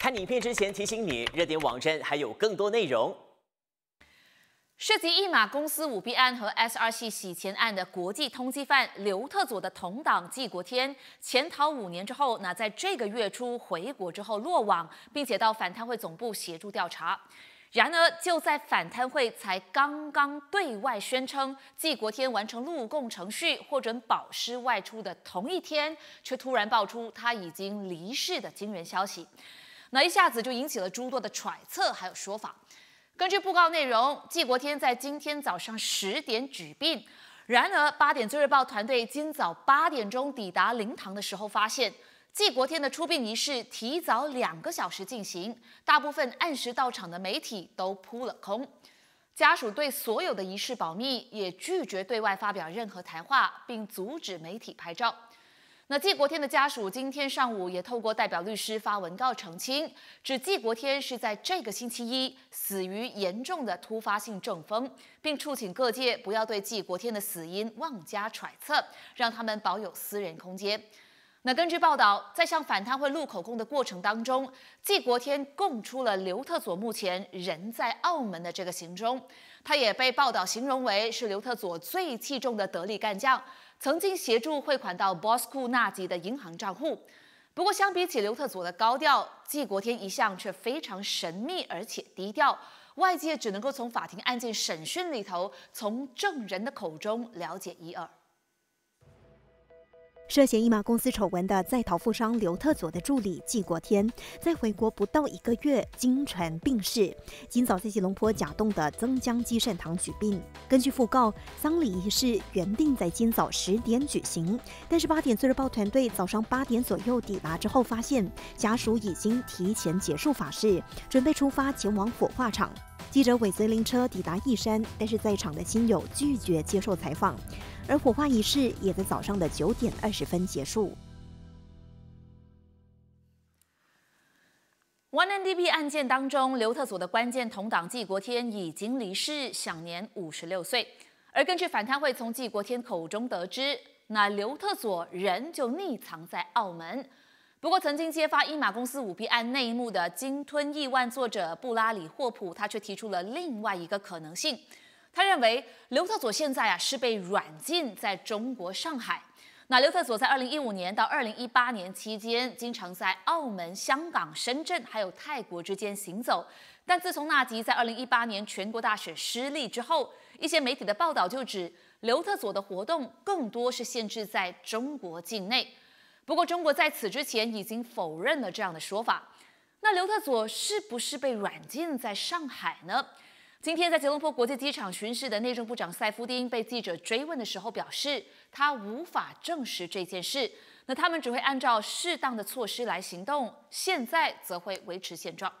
看影片之前提醒你，热点网站还有更多内容。涉及一马公司舞弊案和 S R C 洗钱案的国际通缉犯刘特佐的同党纪国天潜逃五年之后，那在这个月初回国之后落网，并且到反贪会总部协助调查。然而，就在反贪会才刚刚对外宣称纪国天完成录供程序或者保释外出的同一天，却突然爆出他已经离世的惊人消息。那一下子就引起了诸多的揣测，还有说法。根据布告内容，季国天在今天早上十点举殡。然而，八点最日报团队今早八点钟抵达灵堂的时候，发现季国天的出殡仪式提早两个小时进行。大部分按时到场的媒体都扑了空。家属对所有的仪式保密，也拒绝对外发表任何谈话，并阻止媒体拍照。那纪国天的家属今天上午也透过代表律师发文告澄清，指纪国天是在这个星期一死于严重的突发性中风，并促请各界不要对纪国天的死因妄加揣测，让他们保有私人空间。那根据报道，在向反贪会录口供的过程当中，纪国天供出了刘特佐目前人在澳门的这个行踪，他也被报道形容为是刘特佐最器重的得力干将。曾经协助汇款到 Boss 库纳吉的银行账户，不过相比起刘特佐的高调，纪国天一向却非常神秘而且低调，外界只能够从法庭案件审讯里头，从证人的口中了解一二。涉嫌一马公司丑闻的在逃富商刘特佐的助理纪国天，在回国不到一个月，经传病逝。今早在吉隆坡假洞的曾江基善堂举病。根据讣告，丧礼仪式原定在今早十点举行，但是八点，最日报团队早上八点左右抵达之后，发现家属已经提前结束法事，准备出发前往火化场。记者尾随灵车抵达义山，但是在场的亲友拒绝接受采访。而火化仪式也在早上的九点二十分结束。One N D P 案件当中，刘特佐的关键同党纪国天已经离世，享年五十六岁。而根据反贪会从纪国天口中得知，那刘特佐人就匿藏在澳门。不过，曾经揭发英马公司舞弊案内幕的鲸吞亿万作者布拉里霍普，他却提出了另外一个可能性。他认为刘特佐现在啊是被软禁在中国上海。那刘特佐在二零一五年到二零一八年期间，经常在澳门、香港、深圳还有泰国之间行走。但自从纳吉在二零一八年全国大选失利之后，一些媒体的报道就指刘特佐的活动更多是限制在中国境内。不过中国在此之前已经否认了这样的说法。那刘特佐是不是被软禁在上海呢？今天在吉隆坡国际机场巡视的内政部长塞夫丁被记者追问的时候表示，他无法证实这件事。那他们只会按照适当的措施来行动，现在则会维持现状。